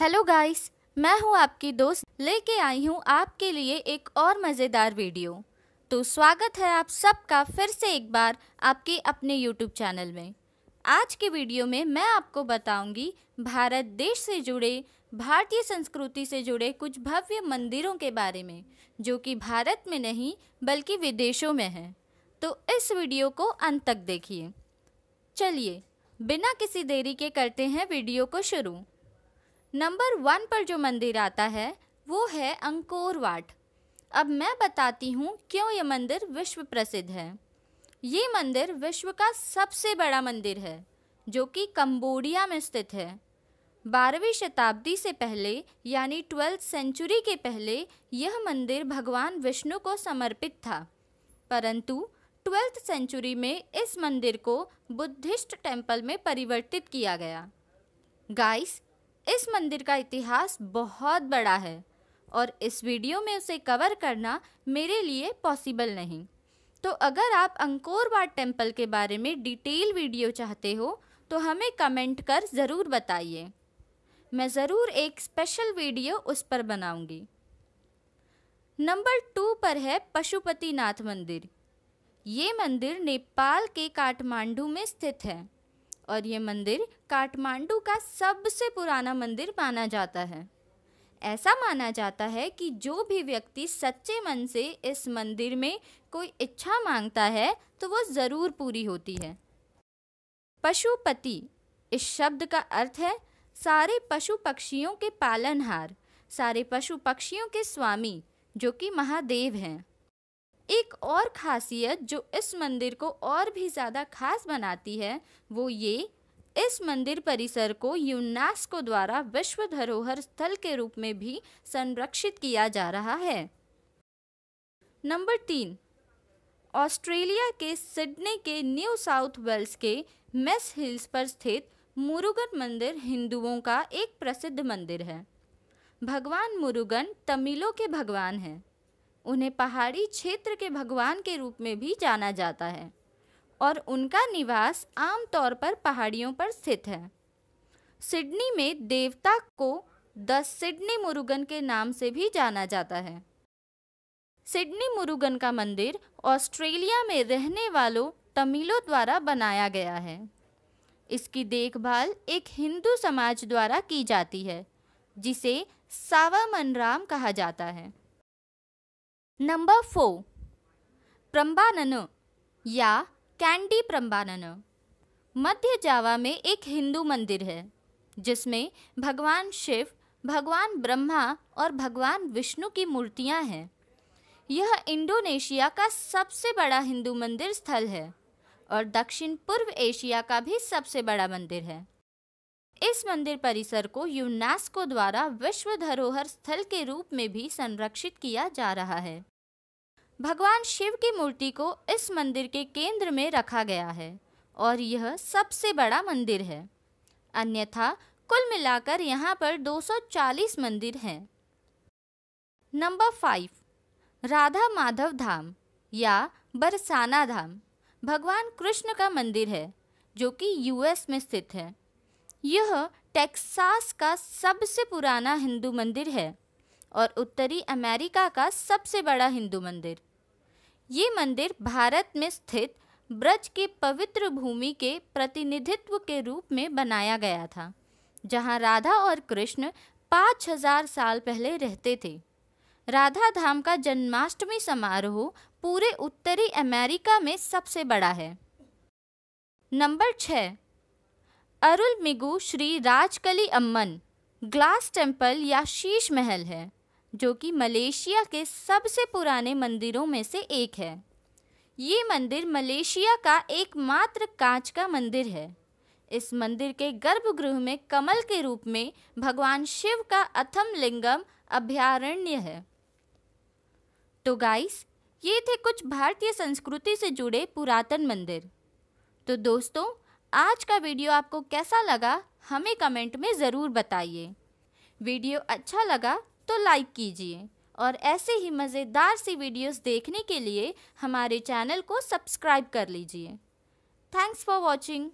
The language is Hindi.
हेलो गाइस मैं हूं आपकी दोस्त लेके आई हूं आपके लिए एक और मज़ेदार वीडियो तो स्वागत है आप सबका फिर से एक बार आपके अपने यूट्यूब चैनल में आज के वीडियो में मैं आपको बताऊंगी भारत देश से जुड़े भारतीय संस्कृति से जुड़े कुछ भव्य मंदिरों के बारे में जो कि भारत में नहीं बल्कि विदेशों में हैं तो इस वीडियो को अंत तक देखिए चलिए बिना किसी देरी के करते हैं वीडियो को शुरू नंबर वन पर जो मंदिर आता है वो है अंकोर वाट अब मैं बताती हूँ क्यों ये मंदिर विश्व प्रसिद्ध है ये मंदिर विश्व का सबसे बड़ा मंदिर है जो कि कंबोडिया में स्थित है बारहवीं शताब्दी से पहले यानी ट्वेल्थ सेंचुरी के पहले यह मंदिर भगवान विष्णु को समर्पित था परंतु ट्वेल्थ सेंचुरी में इस मंदिर को बुद्धिस्ट टेम्पल में परिवर्तित किया गया गाइस इस मंदिर का इतिहास बहुत बड़ा है और इस वीडियो में उसे कवर करना मेरे लिए पॉसिबल नहीं तो अगर आप अंकोर वाट टेम्पल के बारे में डिटेल वीडियो चाहते हो तो हमें कमेंट कर ज़रूर बताइए मैं ज़रूर एक स्पेशल वीडियो उस पर बनाऊंगी। नंबर टू पर है पशुपतिनाथ मंदिर ये मंदिर नेपाल के काठमांडू में स्थित है और ये मंदिर काठमांडू का सबसे पुराना मंदिर माना जाता है ऐसा माना जाता है कि जो भी व्यक्ति सच्चे मन से इस मंदिर में कोई इच्छा मांगता है तो वो ज़रूर पूरी होती है पशुपति इस शब्द का अर्थ है सारे पशु पक्षियों के पालनहार सारे पशु पक्षियों के स्वामी जो कि महादेव हैं एक और खासियत जो इस मंदिर को और भी ज़्यादा खास बनाती है वो ये इस मंदिर परिसर को यूनेस्को द्वारा विश्व धरोहर स्थल के रूप में भी संरक्षित किया जा रहा है नंबर तीन ऑस्ट्रेलिया के सिडनी के न्यू साउथ वेल्स के मेस हिल्स पर स्थित मुरुगन मंदिर हिंदुओं का एक प्रसिद्ध मंदिर है भगवान मुरुगन तमिलों के भगवान हैं उन्हें पहाड़ी क्षेत्र के भगवान के रूप में भी जाना जाता है और उनका निवास आमतौर पर पहाड़ियों पर स्थित है सिडनी में देवता को द सिडनी मुरुगन के नाम से भी जाना जाता है सिडनी मुरुगन का मंदिर ऑस्ट्रेलिया में रहने वालों तमिलों द्वारा बनाया गया है इसकी देखभाल एक हिंदू समाज द्वारा की जाती है जिसे सावा मनराम कहा जाता है नंबर फोर प्रम्बानन या कैंडी प्रम्बानन मध्य जावा में एक हिंदू मंदिर है जिसमें भगवान शिव भगवान ब्रह्मा और भगवान विष्णु की मूर्तियां हैं यह इंडोनेशिया का सबसे बड़ा हिंदू मंदिर स्थल है और दक्षिण पूर्व एशिया का भी सबसे बड़ा मंदिर है इस मंदिर परिसर को यूनेस्को द्वारा विश्व धरोहर स्थल के रूप में भी संरक्षित किया जा रहा है भगवान शिव की मूर्ति को इस मंदिर के केंद्र में रखा गया है और यह सबसे बड़ा मंदिर है अन्यथा कुल मिलाकर यहाँ पर 240 मंदिर हैं नंबर फाइव राधा माधव धाम या बरसाना धाम भगवान कृष्ण का मंदिर है जो कि यूएस में स्थित है यह टेक्सास का सबसे पुराना हिंदू मंदिर है और उत्तरी अमेरिका का सबसे बड़ा हिंदू मंदिर ये मंदिर भारत में स्थित ब्रज के पवित्र भूमि के प्रतिनिधित्व के रूप में बनाया गया था जहाँ राधा और कृष्ण पाँच हजार साल पहले रहते थे राधा धाम का जन्माष्टमी समारोह पूरे उत्तरी अमेरिका में सबसे बड़ा है नंबर छः अरुलमिगु श्री राजकली अम्मन ग्लास टेम्पल या शीश महल है जो कि मलेशिया के सबसे पुराने मंदिरों में से एक है ये मंदिर मलेशिया का एकमात्र कांच का मंदिर है इस मंदिर के गर्भगृह में कमल के रूप में भगवान शिव का अथम लिंगम अभ्यारण्य है तो गाइस ये थे कुछ भारतीय संस्कृति से जुड़े पुरातन मंदिर तो दोस्तों आज का वीडियो आपको कैसा लगा हमें कमेंट में ज़रूर बताइए वीडियो अच्छा लगा तो लाइक कीजिए और ऐसे ही मज़ेदार सी वीडियोस देखने के लिए हमारे चैनल को सब्सक्राइब कर लीजिए थैंक्स फॉर वॉचिंग